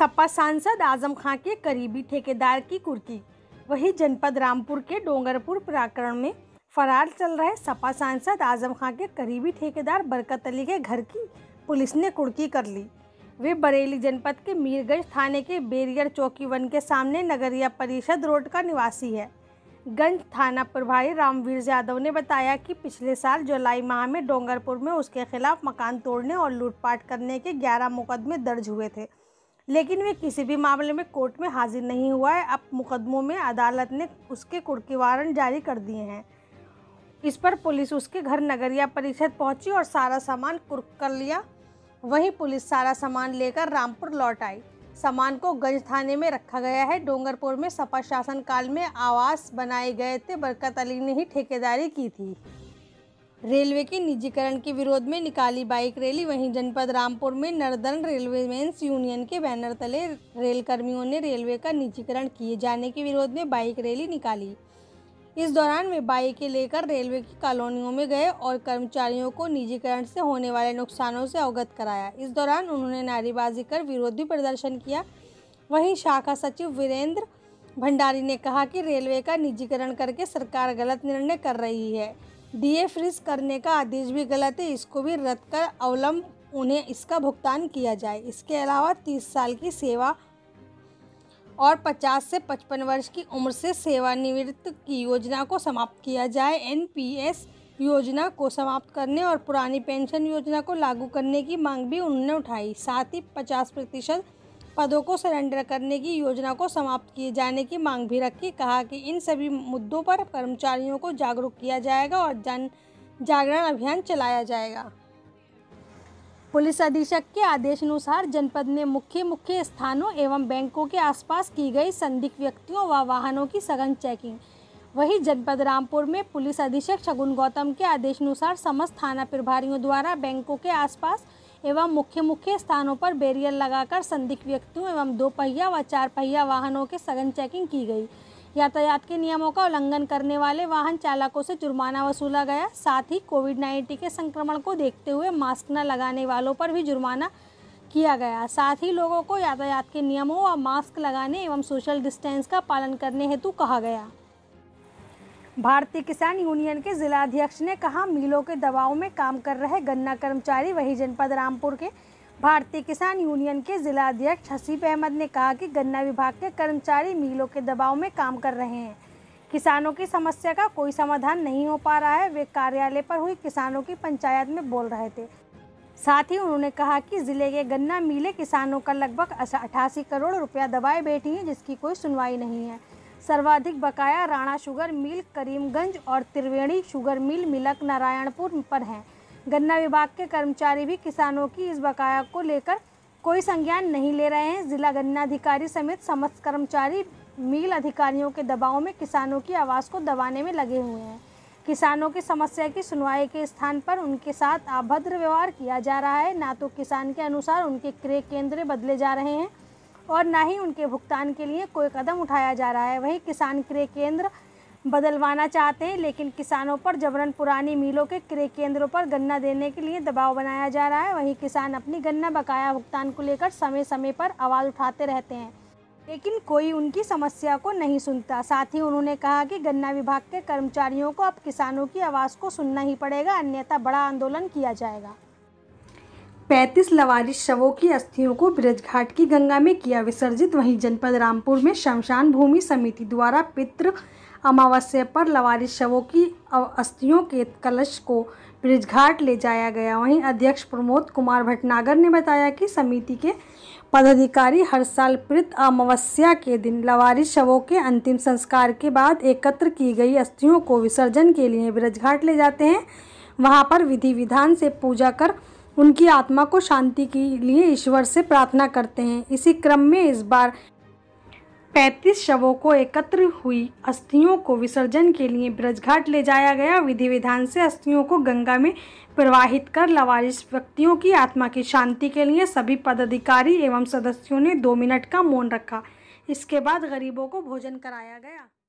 सपा सांसद आजम खां के करीबी ठेकेदार की कुर्की वही जनपद रामपुर के डोंगरपुर प्राकरण में फरार चल रहे सपा सांसद आजम खां के करीबी ठेकेदार बरकत अली के घर की पुलिस ने कुर्की कर ली वे बरेली जनपद के मीरगंज थाने के बेरियर चौकी वन के सामने नगरिया परिषद रोड का निवासी है गंज थाना प्रभारी रामवीर यादव ने बताया कि पिछले साल जुलाई माह में डोंगरपुर में उसके खिलाफ मकान तोड़ने और लूटपाट करने के 11 मुकदमे दर्ज हुए थे लेकिन वे किसी भी मामले में कोर्ट में हाजिर नहीं हुआ है अब मुकदमों में अदालत ने उसके कुर्की वारंट जारी कर दिए हैं इस पर पुलिस उसके घर नगरिया परिषद पहुंची और सारा सामान कुर्क कर लिया वहीं पुलिस सारा सामान लेकर रामपुर लौट आई सामान को गंज थाने में रखा गया है डोंगरपुर में सपा शासन काल में आवास बनाए गए थे बरकत अली ने ही ठेकेदारी की थी रेलवे के निजीकरण के विरोध में निकाली बाइक रैली वहीं जनपद रामपुर में नर्दन रेलवे मेंस यूनियन के बैनर तले रेल कर्मियों ने रेलवे का निजीकरण किए जाने के विरोध में बाइक रैली निकाली इस दौरान वे बाइकें लेकर रेलवे की कॉलोनियों में गए और कर्मचारियों को निजीकरण से होने वाले नुकसानों से अवगत कराया इस दौरान उन्होंने नारेबाजी कर विरोधी प्रदर्शन किया वहीं शाखा सचिव वीरेंद्र भंडारी ने कहा कि रेलवे का निजीकरण करके सरकार गलत निर्णय कर रही है डीए फ्रीज करने का आदेश भी गलत है इसको भी रद्द कर अवलंब उन्हें इसका भुगतान किया जाए इसके अलावा तीस साल की सेवा और पचास से पचपन वर्ष की उम्र से सेवानिवृत्त की योजना को समाप्त किया जाए एन योजना को समाप्त करने और पुरानी पेंशन योजना को लागू करने की मांग भी उन्होंने उठाई साथ ही पचास प्रतिशत पदों को सरेंडर करने की योजना को समाप्त किए जाने की मांग भी रखी कहा कि इन सभी मुद्दों पर कर्मचारियों को जागरूक किया जाएगा और जन जागरण अभियान चलाया जाएगा पुलिस अधीक्षक के आदेशानुसार जनपद में मुख्य मुख्य स्थानों एवं बैंकों के आसपास की गई संदिग्ध व्यक्तियों व वाहनों की सघन चेकिंग वही जनपद रामपुर में पुलिस अधीक्षक शगुन गौतम के आदेशानुसार समस्त थाना प्रभारियों द्वारा बैंकों के आसपास एवं मुख्य मुख्य स्थानों पर बैरियर लगाकर संदिग्ध व्यक्तियों एवं दो पहिया व चार पहिया वाहनों के सघन चेकिंग की गई यातायात के नियमों का उल्लंघन करने वाले वाहन चालकों से जुर्माना वसूला गया साथ ही कोविड नाइन्टीन के संक्रमण को देखते हुए मास्क न लगाने वालों पर भी जुर्माना किया गया साथ ही लोगों को यातायात के नियमों व मास्क लगाने एवं सोशल डिस्टेंस का पालन करने हेतु कहा गया भारतीय किसान यूनियन के जिलाध्यक्ष ने कहा मिलों के दबाव में काम कर रहे गन्ना कर्मचारी वही जनपद रामपुर के भारतीय किसान यूनियन के जिला अध्यक्ष हसीब अहमद ने कहा कि गन्ना विभाग के कर्मचारी मिलों के दबाव में काम कर रहे हैं किसानों की समस्या का कोई समाधान नहीं हो पा रहा है वे कार्यालय पर हुई किसानों की पंचायत में बोल रहे थे साथ ही उन्होंने कहा कि जिले के गन्ना मिले किसानों का लगभग अठासी करोड़ रुपया दबाए बैठी हैं जिसकी कोई सुनवाई नहीं है सर्वाधिक बकाया राणा शुगर मिल करीमगंज और त्रिवेणी शुगर मिल मिलक नारायणपुर पर हैं गन्ना विभाग के कर्मचारी भी किसानों की इस बकाया को लेकर कोई संज्ञान नहीं ले रहे हैं जिला गन्ना अधिकारी समेत समस्त कर्मचारी मिल अधिकारियों के दबाव में किसानों की आवाज़ को दबाने में लगे हुए हैं किसानों की समस्या की सुनवाई के स्थान पर उनके साथ अभद्र व्यवहार किया जा रहा है ना तो किसान के अनुसार उनके क्रय केंद्र बदले जा रहे हैं और ना ही उनके भुगतान के लिए कोई कदम उठाया जा रहा है वहीं किसान क्रय केंद्र बदलवाना चाहते हैं लेकिन किसानों पर जबरन पुरानी मिलों के क्रय केंद्रों पर गन्ना देने के लिए दबाव बनाया जा रहा है वहीं किसान अपनी गन्ना बकाया भुगतान को लेकर समय समय पर आवाज़ उठाते रहते हैं लेकिन कोई उनकी समस्या को नहीं सुनता साथ ही उन्होंने कहा कि गन्ना विभाग के कर्मचारियों को अब किसानों की आवाज़ को सुनना ही पड़ेगा अन्यथा बड़ा आंदोलन किया जाएगा पैंतीस लवारिस शवों की अस्थियों को ब्रजघाट की गंगा में किया विसर्जित वहीं जनपद रामपुर में शमशान भूमि समिति द्वारा पितृ अमावस्या पर लवारिस शवों की अस्थियों के कलश को ब्रिजघाट ले जाया गया वहीं अध्यक्ष प्रमोद कुमार भटनागर ने बताया कि समिति के पदाधिकारी हर साल पृत अमावस्या के दिन लवारिस शवों के अंतिम संस्कार के बाद एकत्र की गई अस्थियों को विसर्जन के लिए ब्रजघाट ले जाते हैं वहां पर विधि विधान से पूजा कर उनकी आत्मा को शांति के लिए ईश्वर से प्रार्थना करते हैं इसी क्रम में इस बार पैंतीस शवों को एकत्र हुई अस्थियों को विसर्जन के लिए ब्रजघाट ले जाया गया विधि विधान से अस्थियों को गंगा में प्रवाहित कर लवारिश व्यक्तियों की आत्मा की शांति के लिए सभी पदाधिकारी एवं सदस्यों ने दो मिनट का मौन रखा इसके बाद गरीबों को भोजन कराया गया